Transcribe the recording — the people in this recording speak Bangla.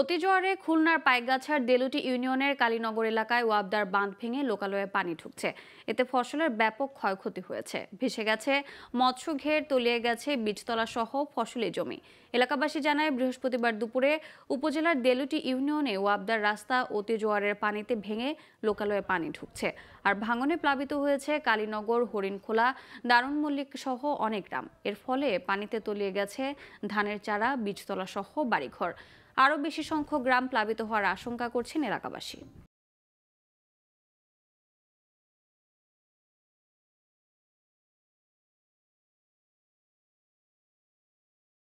অতিজোয়ারে খুলনার পাইকগাছার দেলুটি ইউনিয়নের কালীনগর এলাকায় ওয়াবদার বাঁধ ভেঙে লোকালয়ে পানি ঢুকছে এতে ফসলের ব্যাপক ক্ষয়ক্ষতি হয়েছে ভেসে গেছে মৎস্য ঘের তলিয়ে গেছে বীজতলা সহ জমি এলাকাবাসী জানায় বৃহস্পতিবার দুপুরে উপজেলার দেলুটি ইউনিয়নে ওয়াবদার রাস্তা অতিজোয়ারের পানিতে ভেঙে লোকালয়ে পানি ঢুকছে আর ভাঙনে প্লাবিত হয়েছে কালীনগর হরিণখোলা দারুণ মল্লিক সহ অনেক গ্রাম এর ফলে পানিতে তলিয়ে গেছে ধানের চারা বীজতলা সহ বাড়িঘর আরও বেশি সংখ্যক গ্রাম প্লাবিত হওয়ার আশঙ্কা করছেন এলাকাবাসী